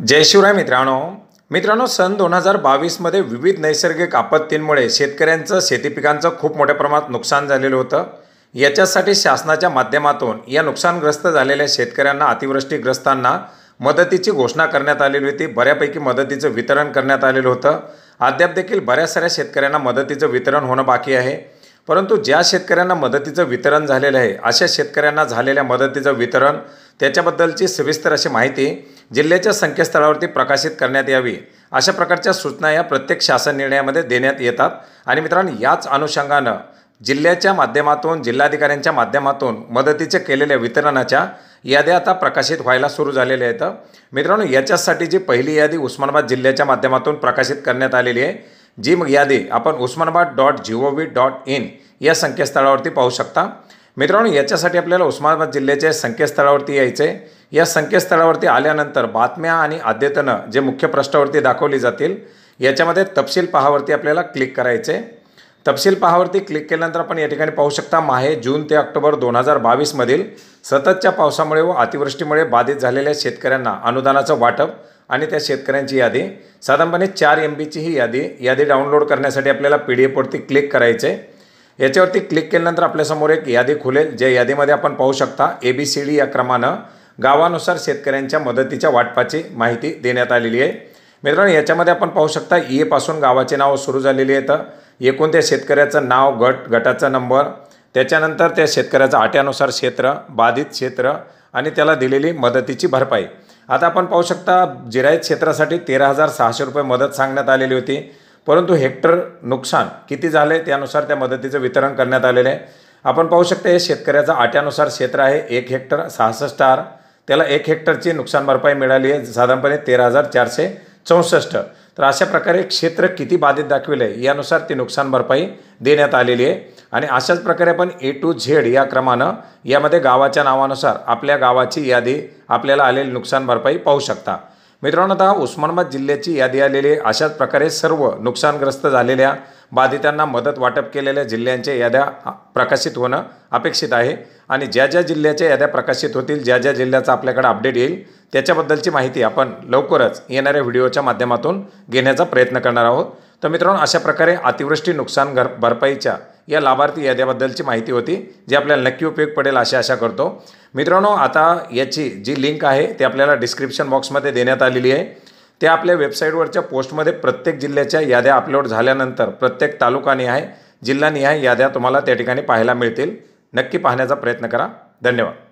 जय शिवराय मित्रांनो मित्रांनो सन दोन हजार बावीसमध्ये विविध नैसर्गिक आपत्तींमुळे शेतकऱ्यांचं शेतीपिकांचं खूप मोठ्या प्रमाणात नुकसान झालेलं होतं याच्यासाठी शासनाच्या माध्यमातून या नुकसानग्रस्त झालेल्या शेतकऱ्यांना अतिवृष्टीग्रस्तांना मदतीची घोषणा करण्यात आलेली होती बऱ्यापैकी मदतीचं वितरण करण्यात आलेलं होतं अद्याप देखील बऱ्याच साऱ्या शेतकऱ्यांना मदतीचं वितरण होणं बाकी आहे परंतु ज्या शेतकऱ्यांना मदतीचं वितरण झालेलं आहे अशा शेतकऱ्यांना झालेल्या मदतीचं वितरण त्याच्याबद्दलची सविस्तर अशी माहिती जिल्ह्याच्या संकेतस्थळावरती प्रकाशित करण्यात यावी अशा प्रकारच्या सूचना या प्रत्येक शासन निर्णयामध्ये देण्यात येतात आणि मित्रांनो याच अनुषंगानं जिल्ह्याच्या माध्यमातून जिल्हाधिकाऱ्यांच्या माध्यमातून मदतीचे केलेल्या वितरणाच्या याद्या आता प्रकाशित व्हायला सुरू झालेल्या आहेत मित्रांनो याच्यासाठी जी पहिली यादी उस्मानाबाद जिल्ह्याच्या माध्यमातून प्रकाशित करण्यात आलेली आहे जी मग यादी आपण Osmanabad dot G O V dot in या संकेतस्थळावरती पाहू शकता मित्रांनो याच्यासाठी आपल्याला उस्मानाबाद जिल्ह्याच्या संकेतस्थळावरती यायचे या संकेतस्थळावरती आल्यानंतर बातम्या आणि अद्यतनं जे मुख्य पृष्ठावरती दाखवली जातील याच्यामध्ये तपशील पहावरती आपल्याला क्लिक करायचे तपशील पहावरती क्लिक केल्यानंतर आपण या ठिकाणी पाहू शकता माहे जून ते ऑक्टोबर दोन हजार बावीसमधील सततच्या पावसामुळे व अतिवृष्टीमुळे बाधित झालेल्या शेतकऱ्यांना अनुदानाचं वाटप आणि त्या शेतकऱ्यांची यादी साधारणपणे चार एम बीची ही यादी यादी डाउनलोड करण्यासाठी आपल्याला पी डी एफवरती क्लिक करायचे याच्यावरती क्लिक केल्यानंतर आपल्यासमोर एक यादी खुलेल ज्या यादीमध्ये आपण पाहू शकता ए बी सी डी या क्रमानं गावानुसार शेतकऱ्यांच्या मदतीच्या वाटपाची माहिती देण्यात आलेली आहे मित्रांनो याच्यामध्ये आपण पाहू शकता ई e एपासून गावाचे नाव सुरू झालेली आहेत एकूण त्या शेतकऱ्याचं नाव गट गटाचा नंबर त्याच्यानंतर त्या शेतकऱ्याचं आट्यानुसार क्षेत्र बाधित क्षेत्र आणि त्याला दिलेली मदतीची भरपाई आता आपण पाहू शकता जिरायत क्षेत्रासाठी तेरा हजार सहाशे रुपये मदत सांगण्यात आलेली होती परंतु हेक्टर नुकसान किती झालं आहे त्यानुसार त्या मदतीचं वितरण करण्यात आलेलं आहे आपण पाहू शकता हे शेतकऱ्याचं आट्यानुसार क्षेत्र आहे एक हेक्टर सहासष्ट आर त्याला एक हेक्टरची नुकसान भरपाई मिळाली आहे साधारणपणे तेरा हजार चारशे चौसष्ट तर अशा प्रकारे क्षेत्र किती बाधित दाखविलं आहे यानुसार ती नुकसान भरपाई देण्यात आलेली आहे आणि अशाच प्रकारे आपण ए टू झेड या क्रमानं यामध्ये गावाच्या नावानुसार आपल्या गावाची यादी आपल्याला आलेली नुकसान भरपाई पाहू शकता मित्रांनो आता उस्मानाबाद जिल्ह्याची यादी आलेली अशाच प्रकारे सर्व नुकसानग्रस्त झालेल्या बाधितांना मदत वाटप केलेल्या जिल्ह्यांच्या याद्या प्रकाशित होणं अपेक्षित आहे आणि ज्या ज्या जिल्ह्याच्या याद्या प्रकाशित होतील ज्या ज्या जिल्ह्याचा आपल्याकडे अपडेट येईल त्याच्याबद्दलची माहिती आपण लवकरच येणाऱ्या व्हिडिओच्या माध्यमातून घेण्याचा प्रयत्न करणार आहोत तर मित्रांनो अशा प्रकारे अतिवृष्टी नुकसान घर भरपाईच्या या लाभार्थी याद्याबद्दलची माहिती होती जी आपल्याला नक्की उपयोग पडेल अशी आशा करतो मित्रांनो आता याची जी लिंक आहे ती आपल्याला डिस्क्रिप्शन बॉक्समध्ये देण्यात आलेली आहे त्या आपल्या वेबसाईटवरच्या पोस्टमध्ये प्रत्येक जिल्ह्याच्या याद्या अपलोड झाल्यानंतर प्रत्येक तालुकानिहाय जिल्हानिहाय याद्या तुम्हाला त्या ठिकाणी पाहायला मिळतील नक्की पाहण्याचा प्रयत्न करा धन्यवाद